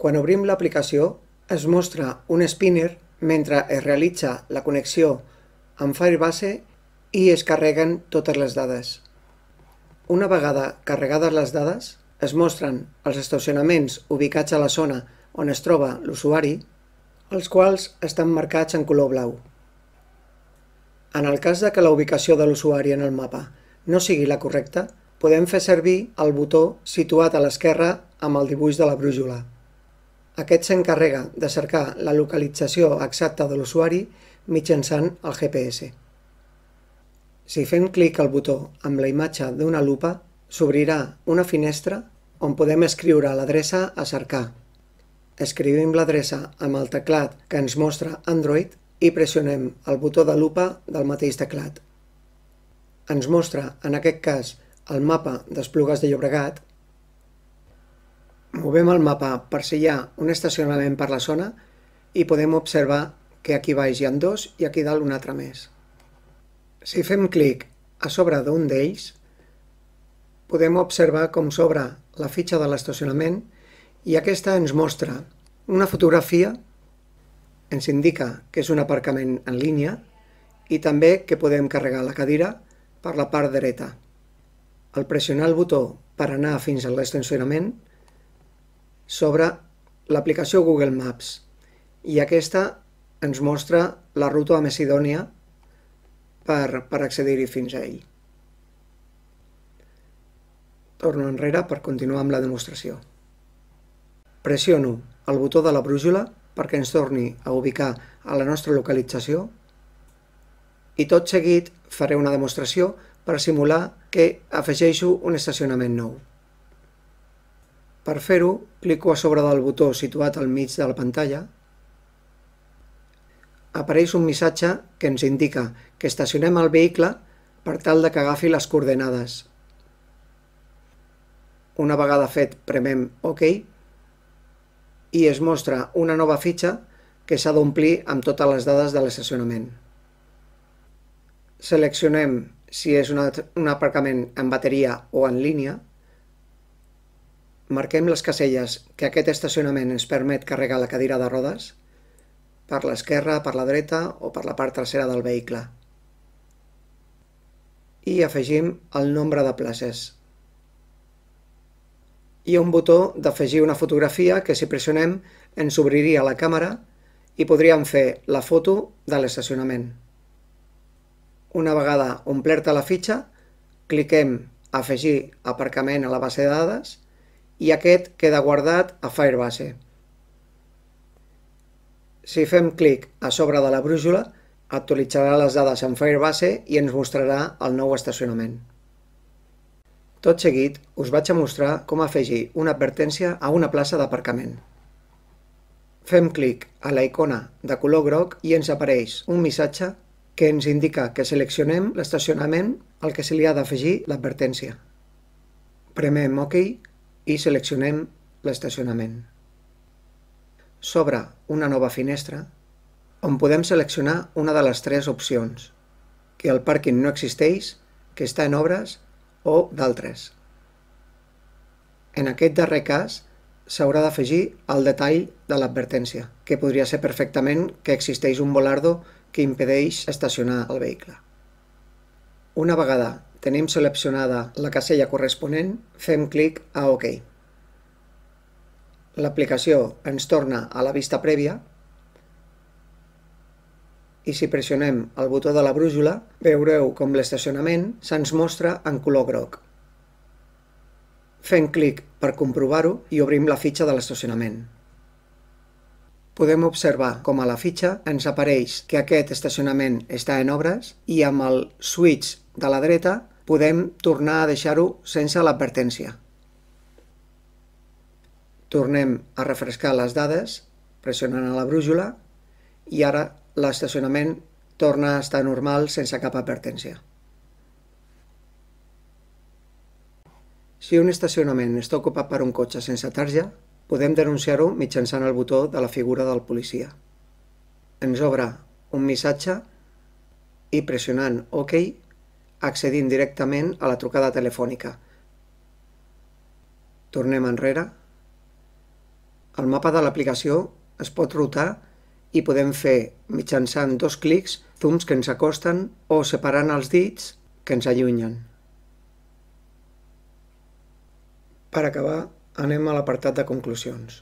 Quan obrim l'aplicació, es mostra un spinner mentre es realitza la connexió amb Firebase i es carreguen totes les dades. Una vegada carregades les dades, es mostren els estacionaments ubicats a la zona on es troba l'usuari, els quals estan marcats en color blau. En el cas de que la ubicació de l'usuari en el mapa no sigui la correcta, podem fer servir el botó situat a l'esquerra amb el dibuix de la brújula. Aquest s'encarrega de cercar la localització exacta de l'usuari mitjançant el GPS. Si fem clic al botó amb la imatge d'una lupa, s'obrirà una finestra on podem escriure l'adreça a cercar. Escrivim l'adreça amb el teclat que ens mostra Android i pressionem el botó de lupa del mateix teclat. Ens mostra, en aquest cas, el mapa d'Esplugues de Llobregat Movem el mapa per si hi ha un estacionament per la zona i podem observar que aquí baix hi ha dos i aquí dalt un altre més. Si fem clic a sobre d'un d'ells, podem observar com s'obre la fitxa de l'estacionament i aquesta ens mostra una fotografia, ens indica que és un aparcament en línia i també que podem carregar la cadira per la part dreta. Al pressionar el botó per anar fins a l'estacionament, sobre l'aplicació Google Maps i aquesta ens mostra la ruta a Macedònia per, per accedir-hi fins a ell. Torno enrere per continuar amb la demostració. Pressiono el botó de la brújula perquè ens torni a ubicar a la nostra localització i tot seguit faré una demostració per simular que afegeixo un estacionament nou. Per fer-ho, clico a sobre del botó situat al mig de la pantalla. Apareix un missatge que ens indica que estacionem el vehicle per tal de que agafi les coordenades. Una vegada fet, premem OK i es mostra una nova fitxa que s'ha d'omplir amb totes les dades de l'estacionament. Seleccionem si és un aparcament en bateria o en línia, marquem les caselles que aquest estacionament ens permet carregar la cadira de rodes per l'esquerra, per la dreta o per la part trasera del vehicle. I afegim el nombre de places. Hi ha un botó d'afegir una fotografia que si pressionem ens obriria la càmera i podríem fer la foto de l'estacionament. Una vegada omplerta la fitxa, cliquem Afegir aparcament a la base de dades i aquest queda guardat a Firebase. Si fem clic a sobre de la brújula, actualitzarà les dades en Firebase i ens mostrarà el nou estacionament. Tot seguit, us vaig a mostrar com afegir una advertència a una plaça d'aparcament. Fem clic a la icona de color groc i ens apareix un missatge que ens indica que seleccionem l'estacionament al que se li ha d'afegir l'advertència. Premem OK i seleccionem l'estacionament. S'obre una nova finestra on podem seleccionar una de les tres opcions, que el pàrquing no existeix, que està en obres o d'altres. En aquest darrer cas, s'haurà d'afegir el detall de l'advertència, que podria ser perfectament que existeix un volardo que impedeix estacionar el vehicle. Una vegada tenim seleccionada la casella corresponent, fem clic a OK. L'aplicació ens torna a la vista prèvia i si pressionem el botó de la brújula veureu com l'estacionament se'ns mostra en color groc. Fem clic per comprovar-ho i obrim la fitxa de l'estacionament. Podem observar com a la fitxa ens apareix que aquest estacionament està en obres i amb el switch de la dreta podem tornar a deixar-ho sense l'advertència. Tornem a refrescar les dades pressionant a la brújula i ara l'estacionament torna a estar normal sense cap advertència. Si un estacionament està ocupat per un cotxe sense tarja, podem denunciar-ho mitjançant el botó de la figura del policia. Ens obre un missatge i pressionant OK accedint directament a la trucada telefònica. Tornem enrere. El mapa de l'aplicació es pot rotar i podem fer, mitjançant dos clics, zooms que ens acosten o separant els dits que ens allunyen. Per acabar, anem a l'apartat de conclusions.